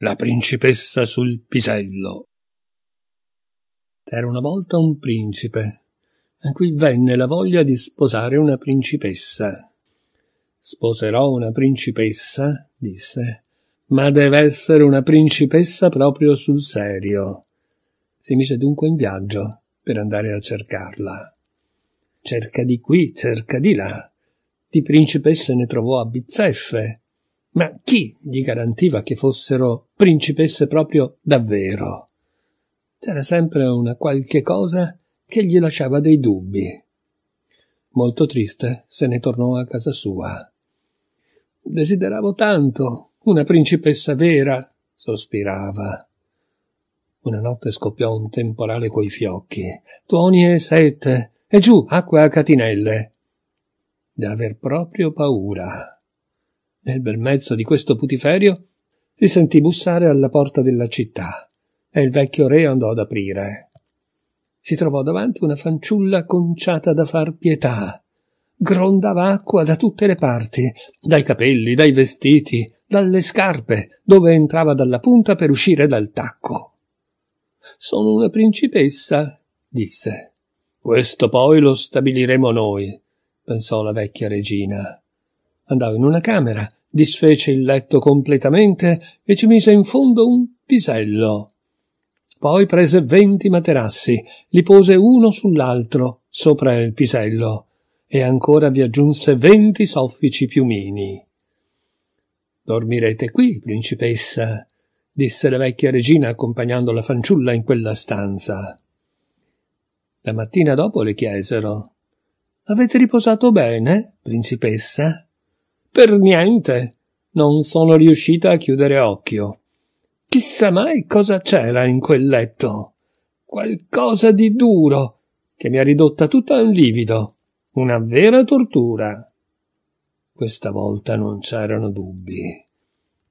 la principessa sul pisello. C'era una volta un principe, a cui venne la voglia di sposare una principessa. Sposerò una principessa, disse, ma deve essere una principessa proprio sul serio. Si mise dunque in viaggio per andare a cercarla. Cerca di qui, cerca di là. Di principesse ne trovò a bizzeffe, ma chi gli garantiva che fossero principesse proprio davvero? C'era sempre una qualche cosa che gli lasciava dei dubbi. Molto triste se ne tornò a casa sua. Desideravo tanto una principessa vera, sospirava. Una notte scoppiò un temporale coi fiocchi, tuoni e sette, e giù acqua a catinelle. Da aver proprio paura. Nel bel mezzo di questo putiferio si sentì bussare alla porta della città e il vecchio re andò ad aprire. Si trovò davanti una fanciulla conciata da far pietà. Grondava acqua da tutte le parti, dai capelli, dai vestiti, dalle scarpe, dove entrava dalla punta per uscire dal tacco. Sono una principessa, disse. Questo poi lo stabiliremo noi, pensò la vecchia regina. Andò in una camera disfece il letto completamente e ci mise in fondo un pisello. Poi prese venti materassi, li pose uno sull'altro, sopra il pisello, e ancora vi aggiunse venti soffici piumini. Dormirete qui, principessa, disse la vecchia regina accompagnando la fanciulla in quella stanza. La mattina dopo le chiesero Avete riposato bene, principessa? Per niente. Non sono riuscita a chiudere occhio. Chissà mai cosa c'era in quel letto. Qualcosa di duro che mi ha ridotta tutta un livido. Una vera tortura. Questa volta non c'erano dubbi.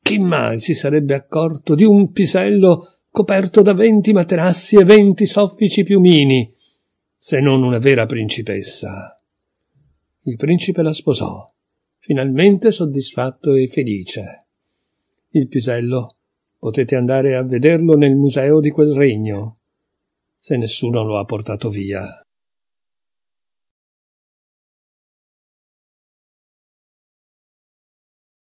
Chi mai si sarebbe accorto di un pisello coperto da venti materassi e venti soffici piumini, se non una vera principessa? Il principe la sposò finalmente soddisfatto e felice. Il pisello potete andare a vederlo nel museo di quel regno, se nessuno lo ha portato via.